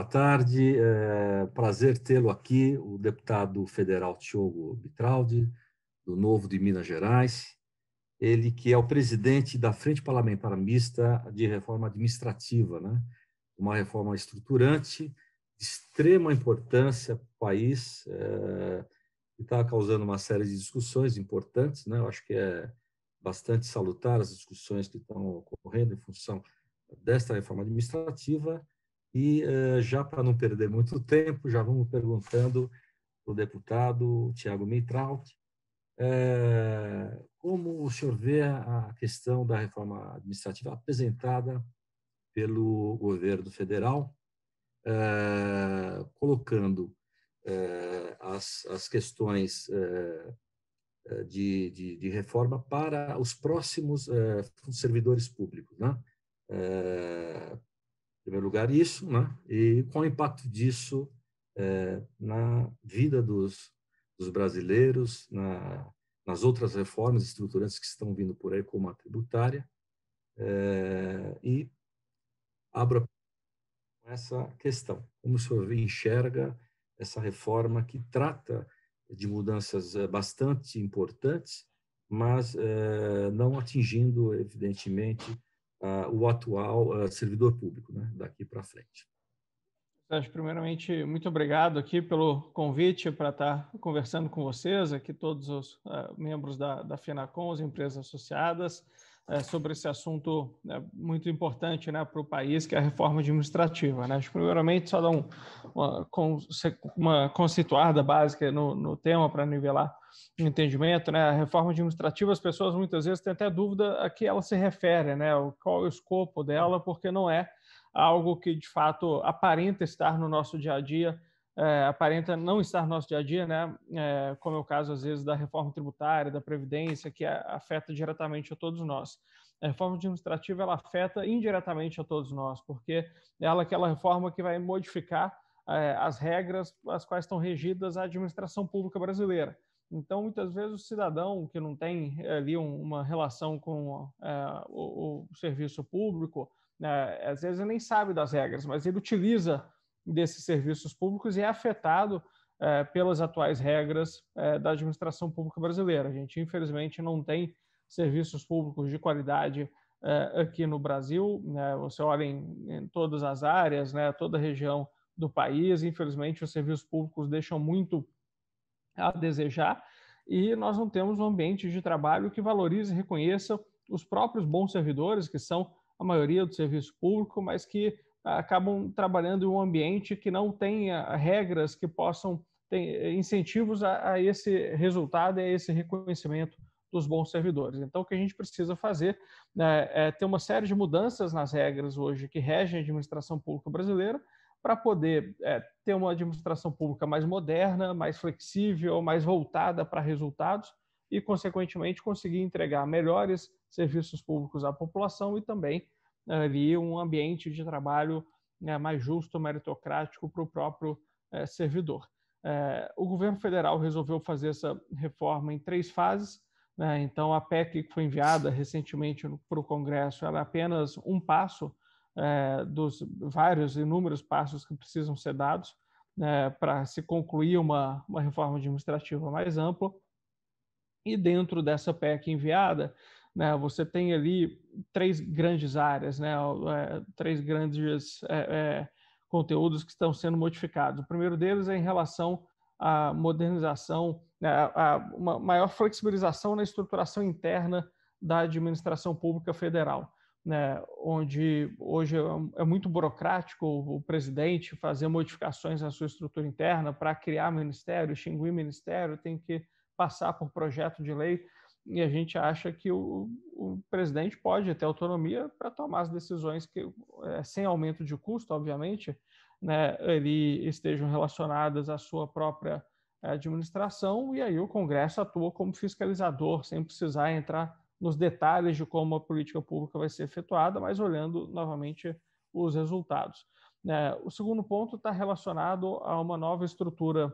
boa tarde. É, prazer tê-lo aqui, o deputado federal Tiago Bitraldi, do Novo de Minas Gerais. Ele que é o presidente da Frente Parlamentar Mista de Reforma Administrativa, né? uma reforma estruturante de extrema importância para o país, é, que está causando uma série de discussões importantes. Né? Eu acho que é bastante salutar as discussões que estão ocorrendo em função desta reforma administrativa e eh, já para não perder muito tempo, já vamos perguntando para o deputado Tiago Mitraut eh, como o senhor vê a questão da reforma administrativa apresentada pelo governo federal, eh, colocando as, as questões de, de, de, reforma para os próximos servidores públicos, né? em primeiro lugar, isso, né? e qual o impacto disso é, na vida dos, dos brasileiros, na, nas outras reformas estruturantes que estão vindo por aí, como a tributária, é, e abro essa questão. Como o senhor enxerga essa reforma que trata de mudanças é, bastante importantes, mas é, não atingindo, evidentemente, ah, o atual ah, servidor público, né, daqui para frente. Sérgio, primeiramente, muito obrigado aqui pelo convite para estar conversando com vocês, aqui todos os uh, membros da, da FENACOM, as empresas associadas é, sobre esse assunto né, muito importante né, para o país, que é a reforma administrativa. Né? Acho primeiramente, só dar um, uma, uma conceituada básica no, no tema para nivelar o entendimento. Né? A reforma administrativa, as pessoas muitas vezes têm até dúvida a que ela se refere, né? qual é o escopo dela, porque não é algo que, de fato, aparenta estar no nosso dia a dia é, aparenta não estar no nosso dia a dia, né? É, como é o caso, às vezes, da reforma tributária, da Previdência, que afeta diretamente a todos nós. A reforma administrativa ela afeta indiretamente a todos nós, porque ela é aquela reforma que vai modificar é, as regras as quais estão regidas a administração pública brasileira. Então, muitas vezes, o cidadão que não tem é, ali uma relação com é, o, o, serviço público, né, às vezes ele nem sabe das regras, mas ele utiliza desses serviços públicos e é afetado é, pelas atuais regras é, da administração pública brasileira. A gente, infelizmente, não tem serviços públicos de qualidade é, aqui no Brasil. Né? Você olha em, em, todas as áreas, né? toda a região do país, infelizmente, os serviços públicos deixam muito a desejar e nós não temos um ambiente de trabalho que valorize e reconheça os próprios bons servidores, que são a maioria do serviço público, mas que acabam trabalhando em um ambiente que não tenha regras que possam ter incentivos a, a esse resultado e a esse reconhecimento dos bons servidores. Então, o que a gente precisa fazer né, é ter uma série de mudanças nas regras hoje que regem a administração pública brasileira para poder é, ter uma administração pública mais moderna, mais flexível, mais voltada para resultados e, consequentemente, conseguir entregar melhores serviços públicos à população e também ali um ambiente de trabalho né, mais justo, meritocrático para o próprio eh, servidor. Eh, o governo federal resolveu fazer essa reforma em três fases. Né, então, a PEC que foi enviada recentemente para o Congresso é apenas um passo eh, dos vários inúmeros passos que precisam ser dados né, para se concluir uma, uma reforma administrativa mais ampla. E dentro dessa PEC enviada, né? Você tem ali três grandes áreas, né? É, três grandes é, é, conteúdos que estão sendo modificados. O primeiro deles é em relação à modernização, né, a uma maior flexibilização na estruturação interna da administração pública federal. Né, onde hoje é, é muito burocrático o presidente fazer modificações na sua estrutura interna para criar ministério, extinguir ministério, tem que passar por projeto de lei e a gente acha que o, o presidente pode ter autonomia para tomar as decisões que, é, sem aumento de custo, obviamente, né, ele estejam relacionadas à sua própria administração, e aí o Congresso atua como fiscalizador, sem precisar entrar nos detalhes de como a política pública vai ser efetuada, mas olhando novamente os resultados. Né. O segundo ponto está relacionado a uma nova estrutura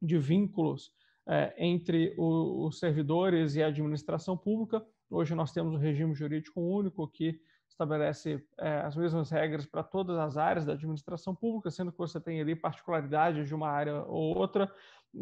de vínculos é, entre o, os servidores e a administração pública. Hoje nós temos um regime jurídico único que estabelece é, as mesmas regras para todas as áreas da administração pública, sendo que você tem ali particularidades de uma área ou outra,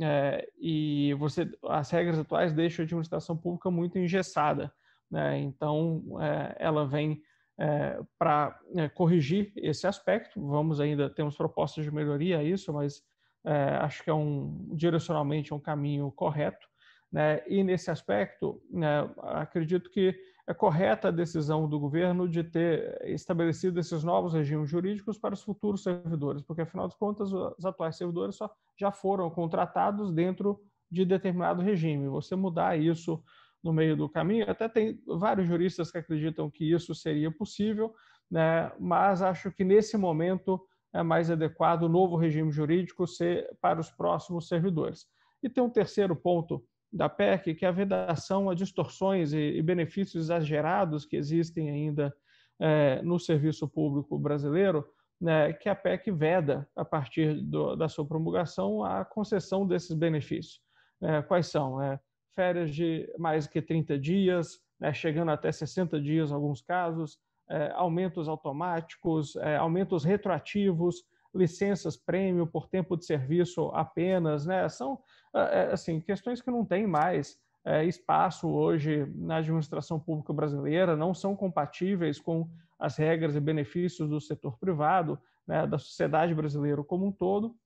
é, e você as regras atuais deixam a administração pública muito engessada. Né? Então, é, ela vem é, para é, corrigir esse aspecto. Vamos ainda, temos propostas de melhoria a isso, mas é, acho que é um direcionalmente é um caminho correto, né? E nesse aspecto, né, acredito que é correta a decisão do governo de ter estabelecido esses novos regimes jurídicos para os futuros servidores, porque afinal de contas os atuais servidores só, já foram contratados dentro de determinado regime. Você mudar isso no meio do caminho, até tem vários juristas que acreditam que isso seria possível, né? Mas acho que nesse momento é mais adequado o novo regime jurídico ser para os próximos servidores. E tem um terceiro ponto da PEC, que é a vedação a distorções e benefícios exagerados que existem ainda é, no serviço público brasileiro, né, que a PEC veda, a partir do, da sua promulgação, a concessão desses benefícios. É, quais são? É, férias de mais que 30 dias, né, chegando até 60 dias em alguns casos, é, aumentos automáticos, é, aumentos retroativos, licenças prêmio por tempo de serviço apenas, né? São é, assim questões que não têm mais espaço hoje na administração pública brasileira, não são compatíveis com as regras e benefícios do setor privado, né, da sociedade brasileira como um todo,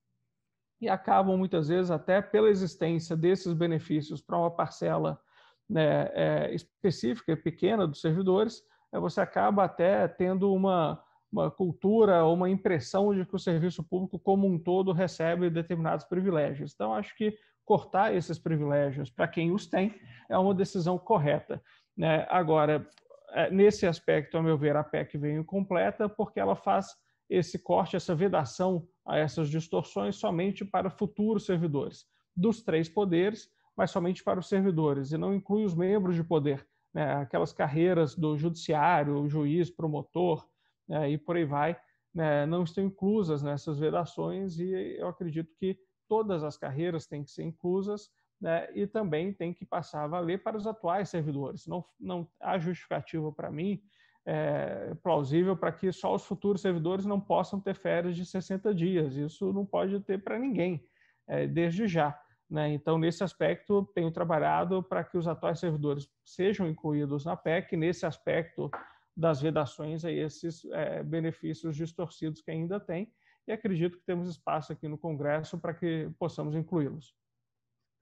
e acabam muitas vezes até pela existência desses benefícios para uma parcela né, específica e pequena dos servidores, é, você acaba até tendo uma, uma cultura ou uma impressão de que o serviço público como um todo recebe determinados privilégios. Então, acho que cortar esses privilégios para quem os tem é uma decisão correta. Né? Agora, é, nesse aspecto, a meu ver, a PEC vem incompleta porque ela faz esse corte, essa vedação a essas distorções somente para futuros servidores dos três poderes, mas somente para os servidores e não inclui os membros de poder né, aquelas carreiras do judiciário, juiz, promotor né, e por aí vai, né, não estão inclusas nessas vedações e eu acredito que todas as carreiras têm que ser inclusas né, e também tem que passar a valer para os atuais servidores. Não, não há justificativa para mim é, plausível para que só os futuros servidores não possam ter férias de 60 dias. Isso não pode ter para ninguém, é, desde já. Né? Então, nesse aspecto, tenho trabalhado para que os atuais servidores sejam incluídos na PEC, nesse aspecto das vedações a é esses é, benefícios distorcidos que ainda tem, e acredito que temos espaço aqui no Congresso para que possamos incluí-los.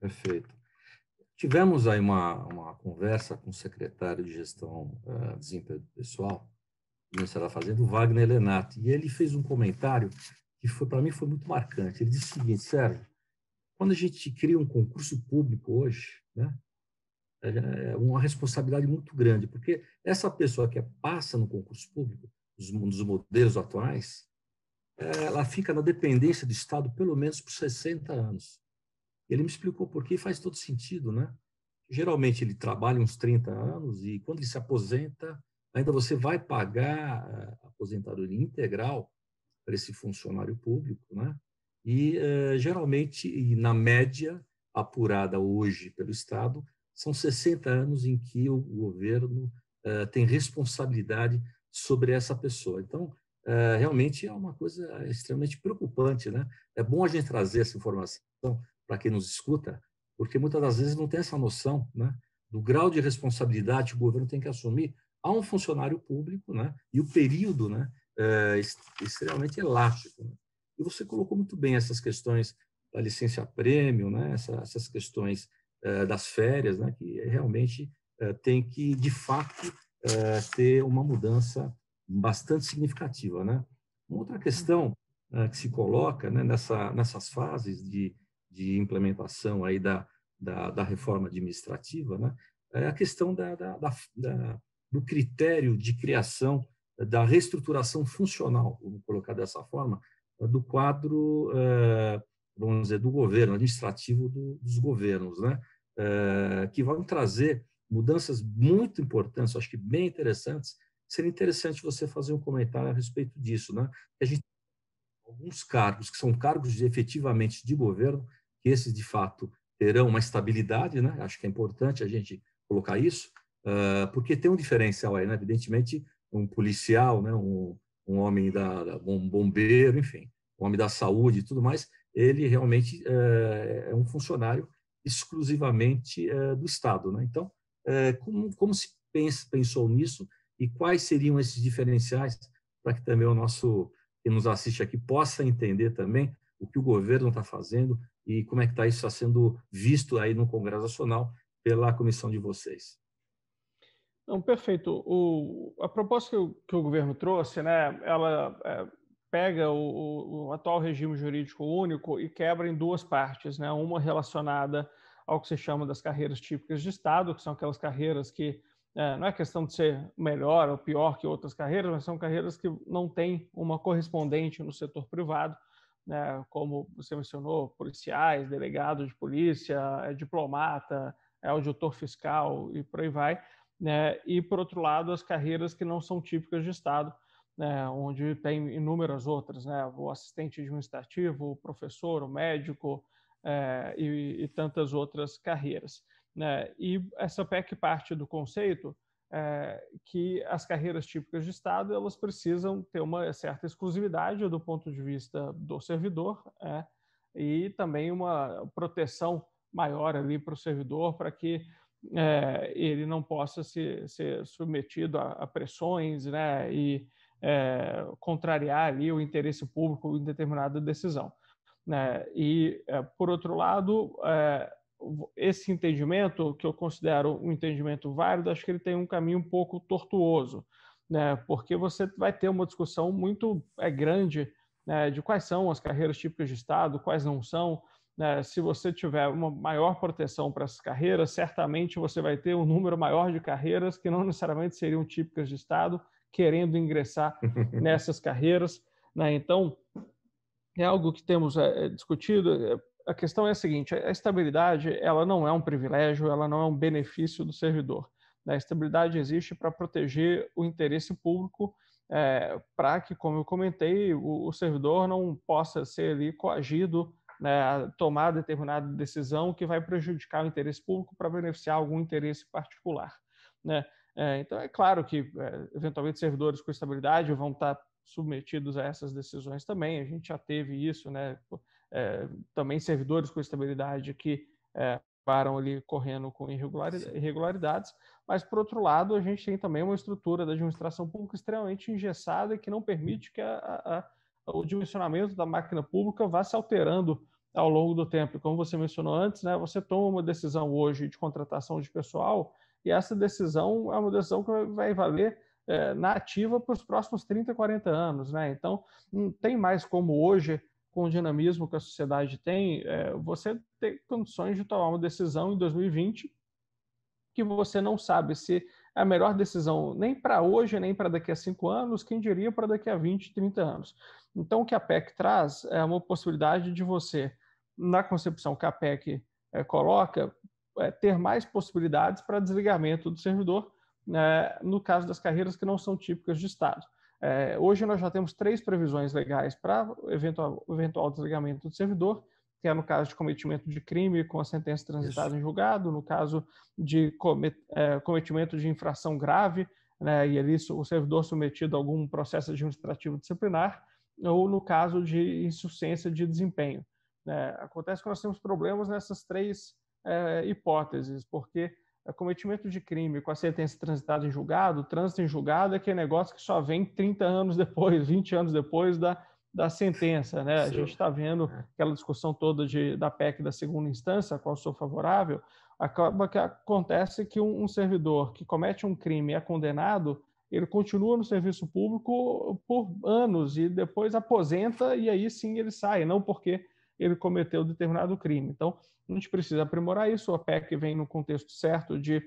Perfeito. Tivemos aí uma, uma conversa com o secretário de Gestão uh, Desemprego Pessoal, Ministério da Fazenda, o Wagner Lenati, e ele fez um comentário que foi para mim foi muito marcante. Ele disse o seguinte, Sérgio, quando a gente cria um concurso público hoje, né, é, é uma responsabilidade muito grande, porque essa pessoa que é, passa no concurso público, nos modelos atuais, é, ela fica na dependência do Estado pelo menos por 60 anos. Ele me explicou por que faz todo sentido, né? Geralmente ele trabalha uns 30 anos e quando ele se aposenta, ainda você vai pagar a aposentadoria integral para esse funcionário público, né? E, uh, geralmente, e na média apurada hoje pelo Estado, são 60 anos em que o governo uh, tem responsabilidade sobre essa pessoa. Então, uh, realmente é uma coisa extremamente preocupante. Né? É bom a gente trazer essa informação para quem nos escuta, porque muitas das vezes não tem essa noção né, do grau de responsabilidade que o governo tem que assumir a um funcionário público né, e o período né, é extremamente elástico. Né? E você colocou muito bem essas questões da licença prêmio, né? Essa, essas questões uh, das férias, né? que realmente uh, tem que, de fato, uh, ter uma mudança bastante significativa. Né? Uma outra questão que se coloca né? Nessa, nessas fases de, de implementação aí da, da, da, reforma administrativa né? é a questão da, da, do critério de criação da reestruturação funcional, vamos colocar dessa forma, do quadro, eh, vamos dizer, do governo, administrativo dos governos, né? Eh, que vão trazer mudanças muito importantes, acho que bem interessantes. Seria interessante você fazer um comentário a respeito disso, né? A gente alguns cargos que são cargos de, efetivamente de governo, que esses de fato terão uma estabilidade, né? Acho que é importante a gente colocar isso, eh, porque tem um diferencial aí, né? Evidentemente, um policial, né? Um, um homem da, um bombeiro, enfim, um homem da saúde e tudo mais, ele realmente é, é um funcionário exclusivamente é, do Estado. Né? Então, é, como, como se pensa, pensou nisso e quais seriam esses diferenciais para que também o nosso, que nos assiste aqui, possa entender também o que o governo está fazendo e como é que está isso tá sendo visto aí no Congresso Nacional pela comissão de vocês. Não, perfeito. O, a proposta que o, que o governo trouxe, né, ela é, pega o, o, atual regime jurídico único e quebra em duas partes, né? Uma relacionada ao que se chama das carreiras típicas de Estado, que são aquelas carreiras que é, não é questão de ser melhor ou pior que outras carreiras, mas são carreiras que não têm uma correspondente no setor privado, né? Como você mencionou, policiais, delegado de polícia, é diplomata, é auditor fiscal e por aí vai né? E por outro lado, as carreiras que não são típicas de estado, né? Onde tem inúmeras outras, né? O assistente administrativo, o professor, o médico é, e, e, tantas outras carreiras, né? E essa PEC parte do conceito é, que as carreiras típicas de Estado elas precisam ter uma certa exclusividade do ponto de vista do servidor é, e também uma proteção maior ali para o servidor para que é, ele não possa se, ser submetido a, a pressões né, e é, contrariar ali o interesse público em determinada decisão. Né? E, é, por outro lado, esse entendimento, que eu considero um entendimento válido, acho que ele tem um caminho um pouco tortuoso, né? porque você vai ter uma discussão muito é, grande né, de quais são as carreiras típicas de Estado, quais não são, né? Se você tiver uma maior proteção para essas carreiras, certamente você vai ter um número maior de carreiras que não necessariamente seriam típicas de Estado querendo ingressar nessas carreiras. Né? Então, é algo que temos é, é, discutido. A questão é a seguinte: a estabilidade ela não é um privilégio, ela não é um benefício do servidor. Né. A estabilidade existe para proteger o interesse público, é, para que, como eu comentei, o, o, servidor não possa ser ali coagido né, tomar determinada decisão que vai prejudicar o interesse público para beneficiar algum interesse particular. Né? É, então, é claro que, é, eventualmente, servidores com estabilidade vão estar submetidos a essas decisões também. A gente já teve isso, né? É, também servidores com estabilidade que é, param ali correndo com irregularidades, mas, por outro lado, a gente tem também uma estrutura da administração pública extremamente engessada que não permite que a, a o dimensionamento da máquina pública vai se alterando ao longo do tempo. E como você mencionou antes, né, você toma uma decisão hoje de contratação de pessoal e essa decisão é uma decisão que vai valer é, na ativa para os próximos 30, 40 anos. Né? Então, não tem mais como hoje, com o dinamismo que a sociedade tem, é, você ter condições de tomar uma decisão em 2020 que você não sabe se a melhor decisão nem para hoje, nem para daqui a cinco anos, quem diria para daqui a 20, 30 anos. Então, o que a PEC traz é uma possibilidade de você, na concepção que a PEC é, eh, coloca, é, ter mais possibilidades para desligamento do servidor, né, no caso das carreiras que não são típicas de Estado. É, hoje nós já temos três previsões legais para eventual, eventual desligamento do servidor, que é no caso de cometimento de crime com a sentença transitada Isso. em julgado, no caso de é, cometimento de infração grave, né, e ali é o servidor submetido a algum processo administrativo disciplinar, ou no caso de insuficiência de desempenho. Né. Acontece que nós temos problemas nessas três é, hipóteses, porque cometimento de crime com a sentença transitada em julgado, trânsito em julgado é aquele negócio que só vem 30 anos depois, 20 anos depois da da sentença. Né? A gente está vendo é. aquela discussão toda de, da PEC da segunda instância, a qual sou favorável, acaba que acontece que um, um servidor que comete um crime é condenado, ele continua no serviço público por anos e depois aposenta e aí sim ele sai, não porque ele cometeu determinado crime. Então, a gente precisa aprimorar isso. A PEC vem no contexto certo de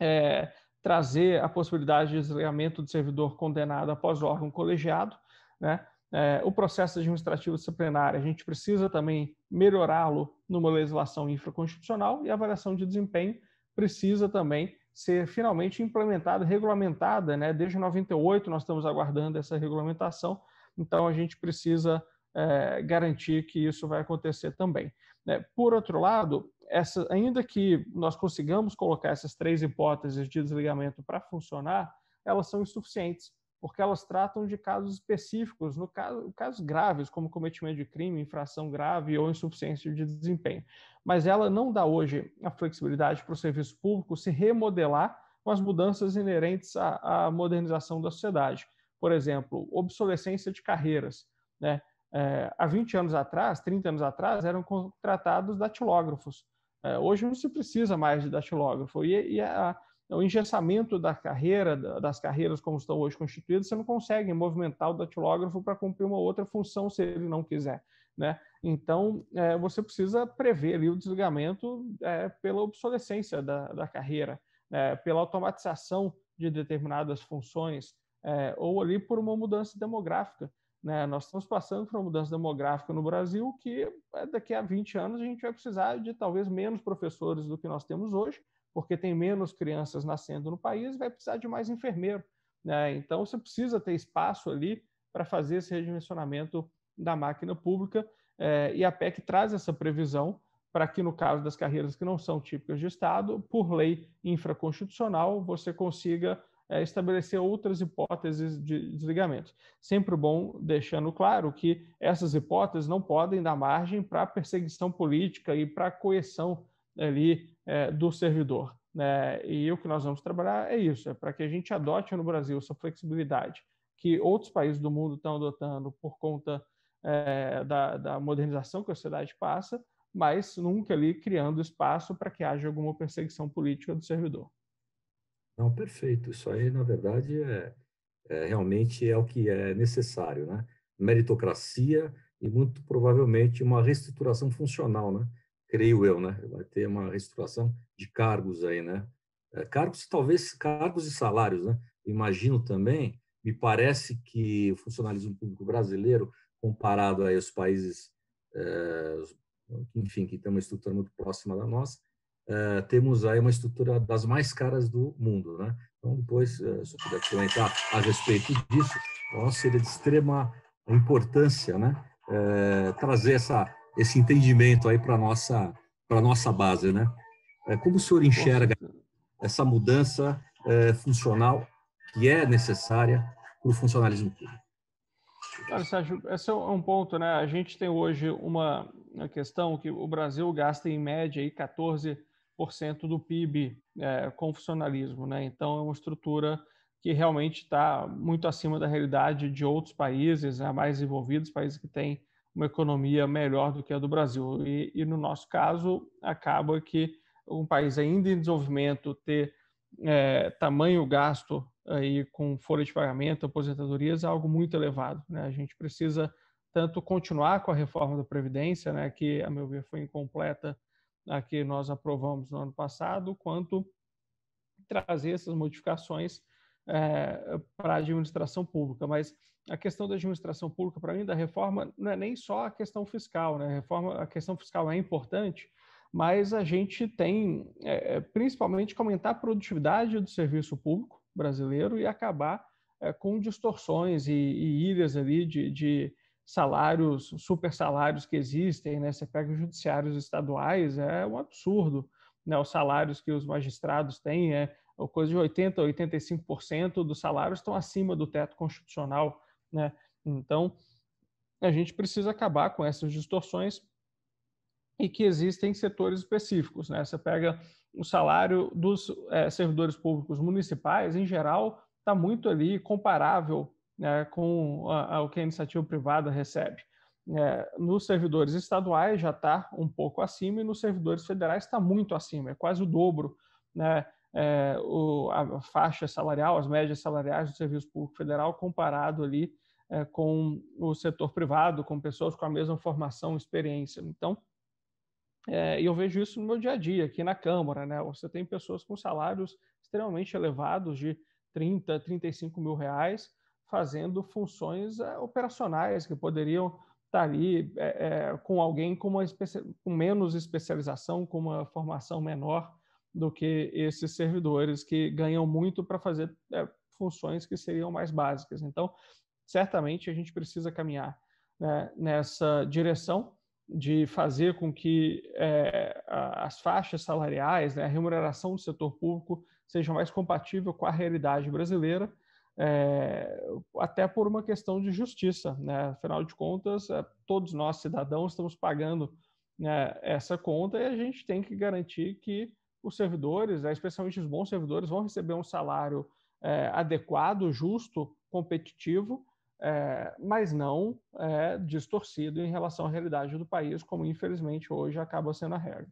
é, trazer a possibilidade de desligamento do servidor condenado após órgão colegiado, né? É, o processo administrativo disciplinar, a gente precisa também melhorá-lo numa legislação infraconstitucional e a avaliação de desempenho precisa também ser finalmente implementada, regulamentada. Né? Desde 98 nós estamos aguardando essa regulamentação, então a gente precisa é, garantir que isso vai acontecer também. Né? Por outro lado, essa, ainda que nós consigamos colocar essas três hipóteses de desligamento para funcionar, elas são insuficientes porque elas tratam de casos específicos, no caso, casos graves, como cometimento de crime, infração grave ou insuficiência de desempenho. Mas ela não dá hoje a flexibilidade para o serviço público se remodelar com as mudanças inerentes à, à modernização da sociedade. Por exemplo, obsolescência de carreiras. Né? É, há 20 anos atrás, 30 anos atrás, eram contratados datilógrafos. É, hoje não se precisa mais de datilógrafo. E, e a, é o engessamento da carreira, das carreiras como estão hoje constituídas, você não consegue movimentar o datilógrafo para cumprir uma outra função se ele não quiser. Né? Então, é, você precisa prever ali, o desligamento é, pela obsolescência da, da carreira, é, pela automatização de determinadas funções, é, ou ali por uma mudança demográfica. Né? Nós estamos passando por uma mudança demográfica no Brasil que é, daqui a 20 anos a gente vai precisar de talvez menos professores do que nós temos hoje, porque tem menos crianças nascendo no país, vai precisar de mais enfermeiro. Né? Então, você precisa ter espaço ali para fazer esse redimensionamento da máquina pública, eh, e a PEC traz essa previsão para que, no caso das carreiras que não são típicas de Estado, por lei infraconstitucional, você consiga eh, estabelecer outras hipóteses de desligamento. Sempre bom deixando claro que essas hipóteses não podem dar margem para perseguição política e para coerção ali é, do servidor. Né? E o que nós vamos trabalhar é isso, é para que a gente adote no Brasil essa flexibilidade que outros países do mundo estão adotando por conta é, da, da, modernização que a sociedade passa, mas nunca ali criando espaço para que haja alguma perseguição política do servidor. Não, perfeito. Isso aí, na verdade, é, é realmente é o que é necessário, né? Meritocracia e muito provavelmente uma reestruturação funcional, né? creio eu, né? Vai ter uma reestruturação de cargos aí, né? É, cargos, talvez, cargos e salários, né? Imagino também, me parece que o funcionalismo público brasileiro, comparado aí aos países, é, enfim, que tem uma estrutura muito próxima da nossa, é, temos aí uma estrutura das mais caras do mundo, né? Então, depois, se eu puder comentar a respeito disso, nossa, seria de extrema importância, né? trazer essa esse entendimento aí para nossa para nossa base, né? É, como o senhor enxerga essa mudança é, funcional que é necessária para o funcionalismo público? Claro, Sérgio, esse é, é um ponto, né? A gente tem hoje uma, questão que o Brasil gasta em média aí 14% do PIB é, com funcionalismo, né? Então é uma estrutura que realmente está muito acima da realidade de outros países, né? mais desenvolvidos, países que têm uma economia melhor do que a do Brasil. E, e no nosso caso, acaba que um país ainda em desenvolvimento ter é, tamanho gasto aí com folha de pagamento, aposentadorias, é algo muito elevado. Né? A gente precisa tanto continuar com a reforma da Previdência, né, que, a meu ver, foi incompleta, a que nós aprovamos no ano passado, quanto trazer essas modificações é, eh, para a administração pública, mas a questão da administração pública, para mim, da reforma, não é nem só a questão fiscal, né? A, reforma, a questão fiscal é importante, mas a gente tem, é, é, principalmente, que aumentar a produtividade do serviço público brasileiro e acabar é, com distorções e, e ilhas ali de, de salários, super salários que existem, né? Você pega os judiciários estaduais, é um absurdo. Né, os salários que os magistrados têm é coisa de 80%, 85% dos salários estão acima do teto constitucional. Né? Então, a gente precisa acabar com essas distorções e que existem setores específicos. Né? Você pega o salário dos é, servidores públicos municipais, em geral, está muito ali comparável né, com o que a iniciativa privada recebe. É, nos servidores estaduais já está um pouco acima e nos servidores federais está muito acima, é quase o dobro. Né? é, o, a faixa salarial, as médias salariais do serviço público federal comparado ali é, com o setor privado, com pessoas com a mesma formação, experiência. Então, é, eu vejo isso no meu dia a dia aqui na Câmara, né? Você tem pessoas com salários extremamente elevados de 30, 35 mil reais, fazendo funções é, operacionais que poderiam estar tá ali é, é, com alguém com, uma com menos especialização, com uma formação menor do que esses servidores que ganham muito para fazer é, funções que seriam mais básicas. Então, certamente a gente precisa caminhar né, nessa direção de fazer com que é, as faixas salariais, né, a remuneração do setor público seja mais compatível com a realidade brasileira, é, até por uma questão de justiça. Né? Afinal de contas, é, todos nós, cidadãos, estamos pagando né, essa conta e a gente tem que garantir que os servidores, né, especialmente os bons servidores, vão receber um salário é, adequado, justo, competitivo, é, mas não é, distorcido em relação à realidade do país, como infelizmente hoje acaba sendo a regra.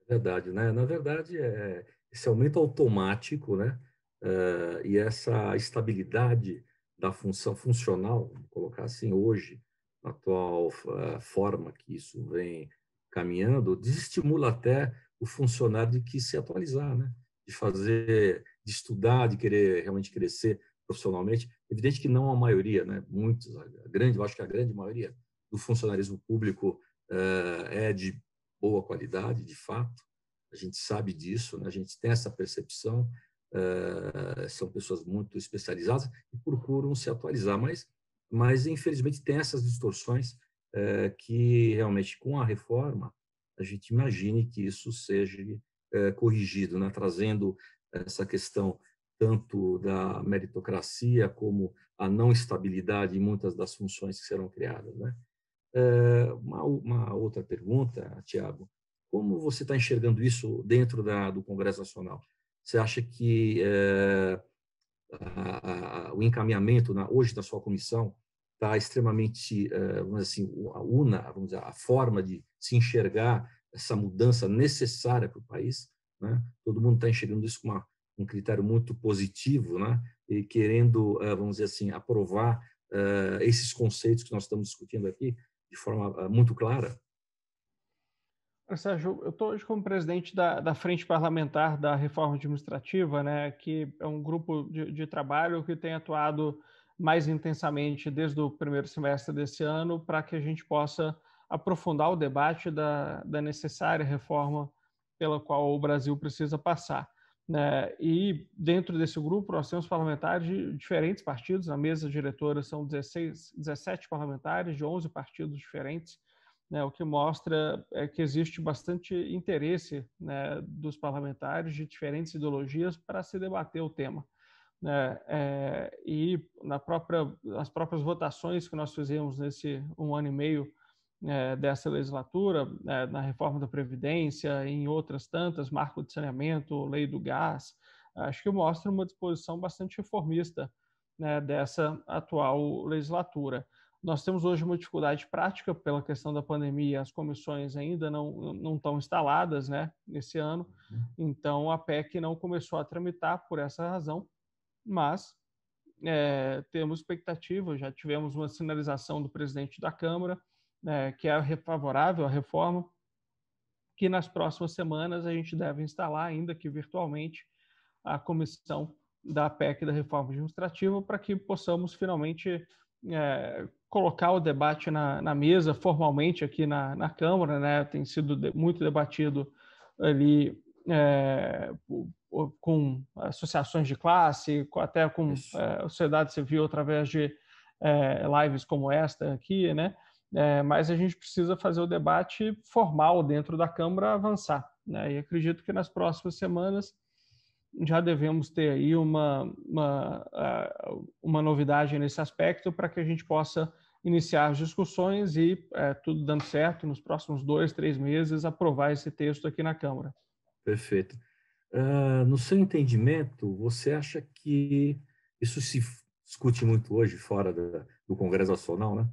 É verdade, né? Na verdade, é, é esse aumento automático, né? É, e essa estabilidade da função funcional, vamos colocar assim, hoje, na atual forma que isso vem caminhando, desestimula até o funcionário de que se atualizar, né? de fazer, de estudar, de querer realmente crescer profissionalmente. Evidente que não a maioria, né? muitos, a grande, eu acho que a grande maioria do funcionarismo público eh, é de boa qualidade, de fato. A gente sabe disso, né? a gente tem essa percepção. Eh, são pessoas muito especializadas e procuram se atualizar, mas, mas infelizmente tem essas distorções eh, que realmente com a reforma a gente imagine que isso seja é, corrigido, né? trazendo essa questão tanto da meritocracia como a não estabilidade em muitas das funções que serão criadas. Né? É, uma, uma, outra pergunta, Tiago, como você está enxergando isso dentro da, do Congresso Nacional? Você acha que é, a, a, o encaminhamento na, hoje da sua comissão está extremamente, eh, vamos dizer assim, a una, vamos dizer, a forma de se enxergar essa mudança necessária para o país. Né? Todo mundo está enxergando isso com uma, um critério muito positivo, né? E querendo, eh, vamos dizer assim, aprovar eh, esses conceitos que nós estamos discutindo aqui de forma muito clara. Sérgio, eu estou hoje como presidente da, da, Frente Parlamentar da Reforma Administrativa, né, que é um grupo de, de trabalho que tem atuado mais intensamente desde o primeiro semestre desse ano, para que a gente possa aprofundar o debate da, da necessária reforma pela qual o Brasil precisa passar. Né? E dentro desse grupo, nós temos parlamentares de diferentes partidos, na mesa diretora são 16, 17 parlamentares de 11 partidos diferentes, né? o que mostra é que existe bastante interesse né, dos parlamentares de diferentes ideologias para se debater o tema. Né? É, e na própria, as próprias votações que nós fizemos nesse um ano e meio é, dessa legislatura, é, na reforma da Previdência, em outras tantas, marco de saneamento, lei do gás, acho que mostra uma disposição bastante reformista né, dessa atual legislatura. Nós temos hoje uma dificuldade prática pela questão da pandemia, as comissões ainda não, não estão instaladas né, nesse ano, uhum. então a PEC não começou a tramitar por essa razão, mas é, temos expectativa, já tivemos uma sinalização do presidente da Câmara, né, que é favorável à reforma, que nas próximas semanas a gente deve instalar, ainda que virtualmente, a comissão da PEC da reforma administrativa para que possamos finalmente é, colocar o debate na, na mesa formalmente aqui na, na Câmara, né? Tem sido de, muito debatido ali é, com associações de classe, até com eh, a sociedade civil através de eh, lives como esta aqui, né? É, mas a gente precisa fazer o debate formal dentro da Câmara avançar. Né? E acredito que nas próximas semanas já devemos ter aí uma, uma, uma novidade nesse aspecto para que a gente possa iniciar as discussões e, é, tudo dando certo, nos próximos dois, três meses, aprovar esse texto aqui na Câmara. Perfeito. Uh, no seu entendimento, você acha que isso se discute muito hoje fora da, do Congresso Nacional, né?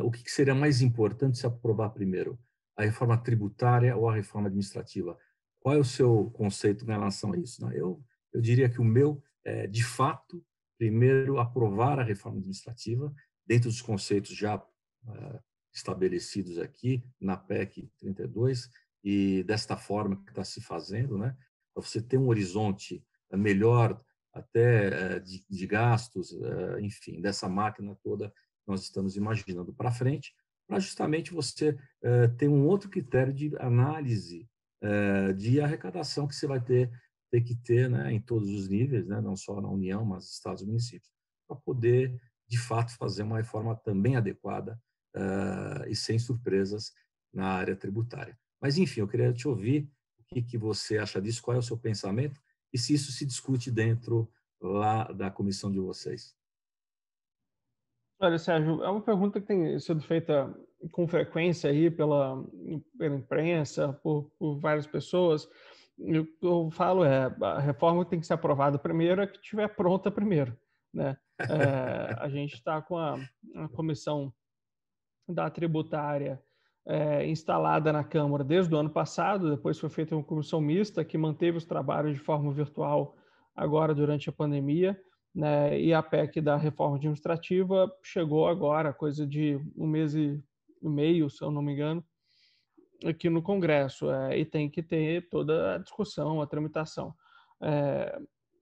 Uh, o que, que seria mais importante se aprovar primeiro, a reforma tributária ou a reforma administrativa? Qual é o seu conceito em relação a isso? Né? Eu, eu diria que o meu é, de fato, primeiro, aprovar a reforma administrativa dentro dos conceitos já uh, estabelecidos aqui na PEC 32 e desta forma que está se fazendo, né? para você ter um horizonte eh, melhor até eh, de, de gastos, eh, enfim, dessa máquina toda que nós estamos imaginando para frente, para justamente você ter um outro critério de análise de arrecadação que você vai ter, ter que ter né, em todos os níveis, né, não só na União, mas estados e municípios, para poder, de fato, fazer uma reforma também adequada e sem surpresas na área tributária. Mas, enfim, eu queria te ouvir que, que você acha disso, qual é o seu pensamento e se isso se discute dentro lá da comissão de vocês. Olha, Sérgio, é uma pergunta que tem sido feita com frequência aí pela, pela imprensa, por, por várias pessoas. Eu, eu falo é a reforma tem que ser aprovada primeiro é que tiver pronta primeiro, né? É, a gente está com a, a comissão da tributária é, instalada na Câmara desde o ano passado, depois foi feita uma comissão mista que manteve os trabalhos de forma virtual agora durante a pandemia, né, e a PEC da reforma administrativa chegou agora, coisa de um mês e meio, se eu não me engano, aqui no Congresso, é, e tem que ter toda a discussão, a tramitação. É,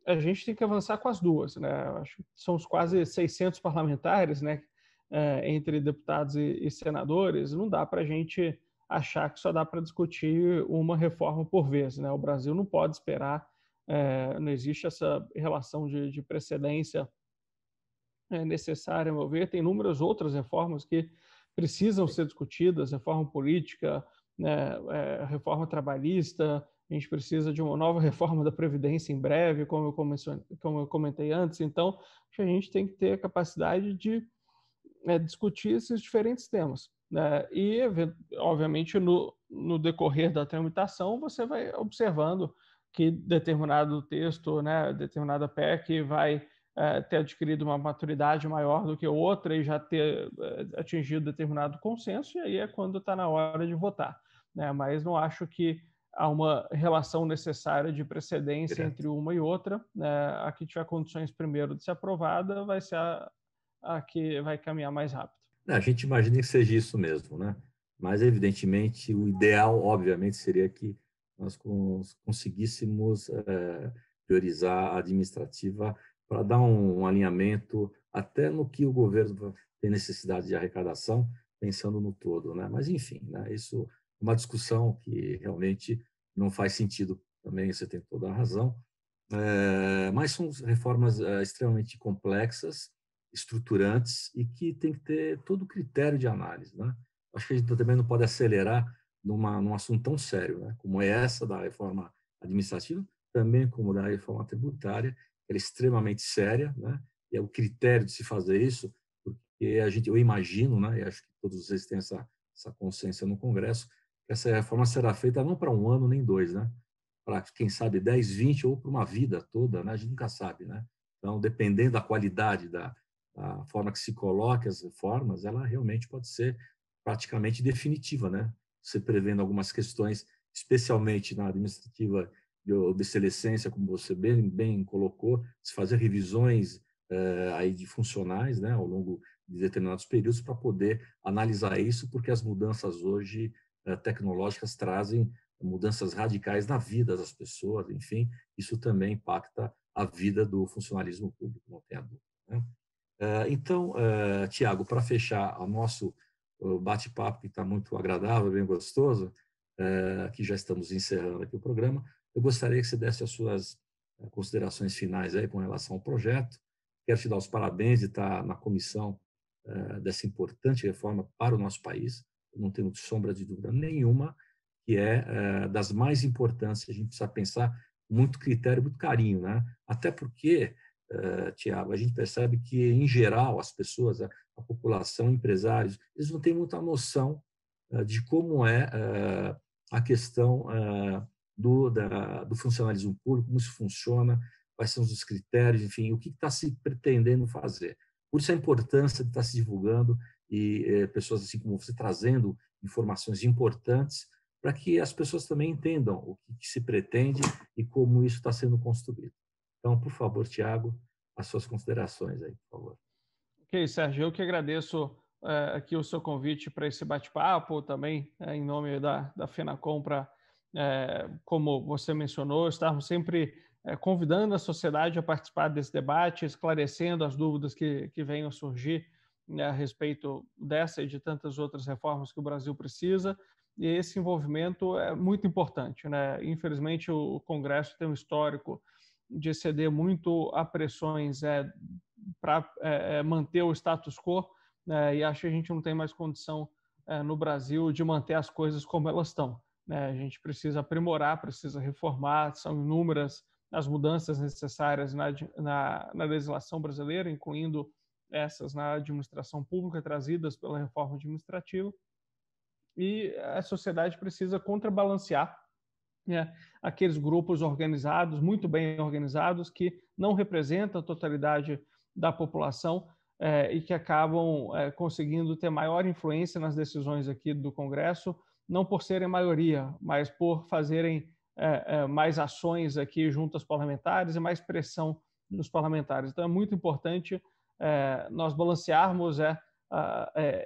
a gente tem que avançar com as duas, né? Acho que são os quase 600 parlamentares, né, eh, entre deputados e, e, senadores, não dá para a gente achar que só dá para discutir uma reforma por vez. Né? O Brasil não pode esperar, eh, não existe essa relação de, de precedência eh, necessária, a meu ver. Tem inúmeras outras reformas que precisam ser discutidas, reforma política, né, é, reforma trabalhista, a gente precisa de uma nova reforma da Previdência em breve, como eu, como eu comentei antes. Então, a gente tem que ter a capacidade de é, discutir esses diferentes temas. Né? E, obviamente, no, no decorrer da tramitação, você vai observando que determinado texto, né, determinada PEC vai é, ter adquirido uma maturidade maior do que outra e já ter é, atingido determinado consenso, e aí é quando está na hora de votar. Né? Mas não acho que há uma relação necessária de precedência Direto. entre uma e outra. Né? A que tiver condições primeiro de ser aprovada vai ser a, a que vai caminhar mais rápido. É, a gente imagina que seja isso mesmo, né? Mas, evidentemente, o ideal, obviamente, seria que nós conseguíssemos é, priorizar a administrativa para dar um, um alinhamento até no que o governo tem necessidade de arrecadação, pensando no todo, né? Mas, enfim, né? isso é uma discussão que realmente não faz sentido também, você tem toda a razão, é, mas são reformas é, extremamente complexas, estruturantes e que tem que ter todo o critério de análise. Né? Acho que a gente também não pode acelerar numa, num assunto tão sério, né? como é essa da reforma administrativa, também como da reforma tributária, que é extremamente séria, né? e é o critério de se fazer isso, porque a gente, eu imagino, né? e acho que todos vocês têm essa, essa consciência no Congresso, que essa reforma será feita não para um ano nem dois, né? para, quem sabe, 10, 20 ou para uma vida toda, né? a gente nunca sabe. Né? Então, dependendo da qualidade da, a forma que se coloca as reformas, ela realmente pode ser praticamente definitiva, né? Você prevendo algumas questões, especialmente na administrativa de obsolescência, como você bem, bem colocou, se fazer revisões eh, aí de funcionais, né, ao longo de determinados períodos para poder analisar isso, porque as mudanças hoje eh, tecnológicas trazem mudanças radicais na vida das pessoas, enfim, isso também impacta a vida do funcionalismo público, não tem a dúvida. Né? Eh, então, eh, Tiago, para fechar o nosso bate-papo, que está muito agradável, bem gostoso, eh, que já estamos encerrando aqui o programa, eu gostaria que você desse as suas considerações finais aí com relação ao projeto. Quero te dar os parabéns de estar tá na comissão dessa importante reforma para o nosso país. Não tenho sombra de dúvida nenhuma que é das mais importantes. A gente precisa pensar muito critério, muito carinho, né? Até porque eh, Tiago, a gente percebe que, em geral, as pessoas, a, a população, empresários, eles não têm muita noção uh, de como é uh, a questão do, da, do funcionalismo público, como isso funciona, quais são os critérios, enfim, o que está se pretendendo fazer. Por isso a importância de estar tá se divulgando e pessoas assim como você trazendo informações importantes para que as pessoas também entendam o que, que se pretende e como isso está sendo construído. Então, por favor, Tiago, as suas considerações aí, por favor. Ok, Sérgio, eu que agradeço é, aqui o seu convite para esse bate-papo, também é, em nome da, da FENACOM, para, é, como você mencionou, estarmos sempre convidando a sociedade a participar desse debate, esclarecendo as dúvidas que, que venham surgir né, a respeito dessa e de tantas outras reformas que o Brasil precisa. E esse envolvimento é muito importante. Né? Infelizmente, o Congresso tem um histórico de ceder muito a pressões é, para é, é, manter o status quo, né, e acho que a gente não tem mais condição é, no Brasil de manter as coisas como elas estão. Né? A gente precisa aprimorar, precisa reformar, são inúmeras as mudanças necessárias na, na, na legislação brasileira, incluindo essas na administração pública trazidas pela reforma administrativa, e a sociedade precisa contrabalancear né, aqueles grupos organizados, muito bem organizados, que não representam a totalidade da população é, e que acabam é, conseguindo ter maior influência nas decisões aqui do Congresso, não por serem maioria, mas por fazerem é, mais ações aqui junto aos parlamentares e mais pressão nos parlamentares. Então é muito importante nós balancearmos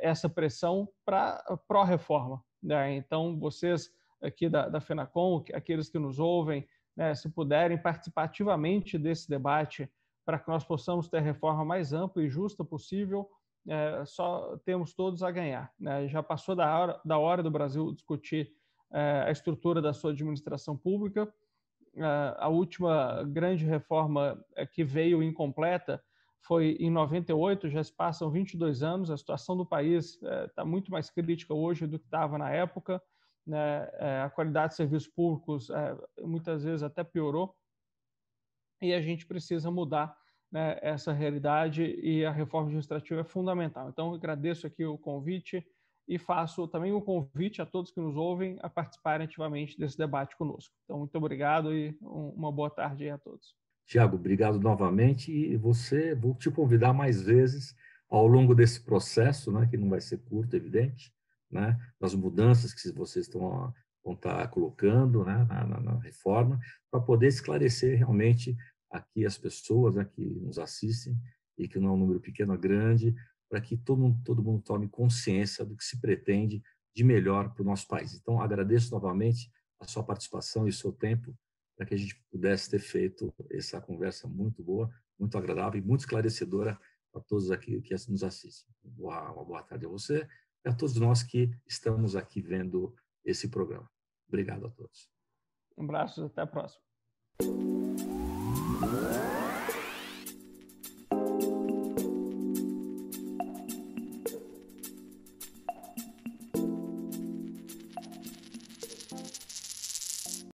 essa pressão para pró-reforma. Né? Então vocês aqui da, da FENACOM, aqueles que nos ouvem, né, se puderem participar ativamente desse debate para que nós possamos ter a reforma mais ampla e justa possível, é, só temos todos a ganhar. Né? Já passou da hora, da hora do Brasil discutir é, a estrutura da sua administração pública. É, a última grande reforma é, que veio incompleta foi em 98, já se passam 22 anos, a situação do país está é, muito mais crítica hoje do que estava na época né, eh, a qualidade de serviços públicos eh, muitas vezes até piorou, e a gente precisa mudar né, essa realidade e a reforma administrativa é fundamental. Então, agradeço aqui o convite e faço também o um convite a todos que nos ouvem a participarem ativamente desse debate conosco. Então, muito obrigado e uma boa tarde a todos. Tiago, obrigado novamente e você, vou te convidar mais vezes ao longo desse processo, né, que não vai ser curto, evidente, né, das mudanças que vocês estão vão estar tá colocando né, na, na, na, reforma, para poder esclarecer realmente aqui as pessoas né, que nos assistem, e que não é um número pequeno, é grande, para que todo mundo, todo mundo tome consciência do que se pretende de melhor para o nosso país. Então, agradeço novamente a sua participação e o seu tempo para que a gente pudesse ter feito essa conversa muito boa, muito agradável e muito esclarecedora para todos aqui que nos assistem. Uma boa, uma boa tarde a você, a todos nós que estamos aqui vendo esse programa. Obrigado a todos. Um abraço, até a próxima.